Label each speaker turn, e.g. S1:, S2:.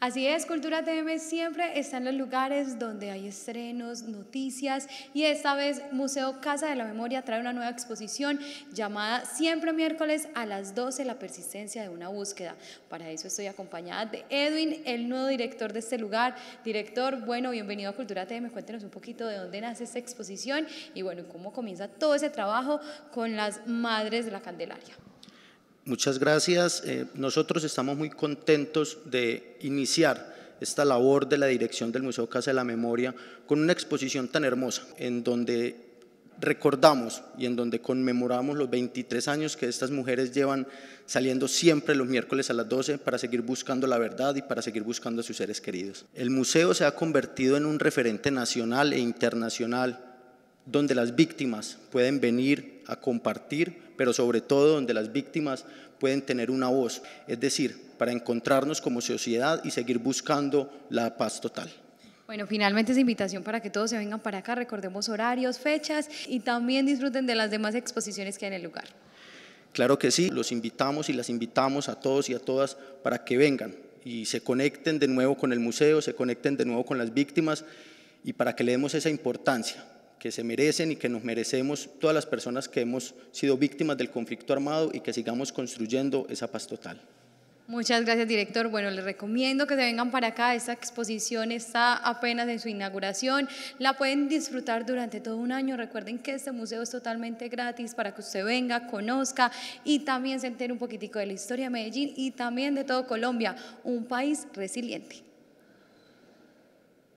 S1: Así es, Cultura TV siempre está en los lugares donde hay estrenos, noticias y esta vez Museo Casa de la Memoria trae una nueva exposición llamada Siempre miércoles a las 12, la persistencia de una búsqueda. Para eso estoy acompañada de Edwin, el nuevo director de este lugar. Director, bueno, bienvenido a Cultura TV, cuéntenos un poquito de dónde nace esta exposición y bueno, cómo comienza todo ese trabajo con las Madres de la Candelaria.
S2: Muchas gracias. Eh, nosotros estamos muy contentos de iniciar esta labor de la dirección del Museo Casa de la Memoria con una exposición tan hermosa en donde recordamos y en donde conmemoramos los 23 años que estas mujeres llevan saliendo siempre los miércoles a las 12 para seguir buscando la verdad y para seguir buscando a sus seres queridos. El museo se ha convertido en un referente nacional e internacional donde las víctimas pueden venir a compartir, pero sobre todo donde las víctimas pueden tener una voz, es decir, para encontrarnos como sociedad y seguir buscando la paz total.
S1: Bueno, finalmente es invitación para que todos se vengan para acá, recordemos horarios, fechas y también disfruten de las demás exposiciones que hay en el lugar.
S2: Claro que sí, los invitamos y las invitamos a todos y a todas para que vengan y se conecten de nuevo con el museo, se conecten de nuevo con las víctimas y para que le demos esa importancia, que se merecen y que nos merecemos todas las personas que hemos sido víctimas del conflicto armado y que sigamos construyendo esa paz total.
S1: Muchas gracias, director. Bueno, les recomiendo que se vengan para acá. Esta exposición está apenas en su inauguración. La pueden disfrutar durante todo un año. Recuerden que este museo es totalmente gratis para que usted venga, conozca y también se entere un poquitico de la historia de Medellín y también de todo Colombia, un país resiliente.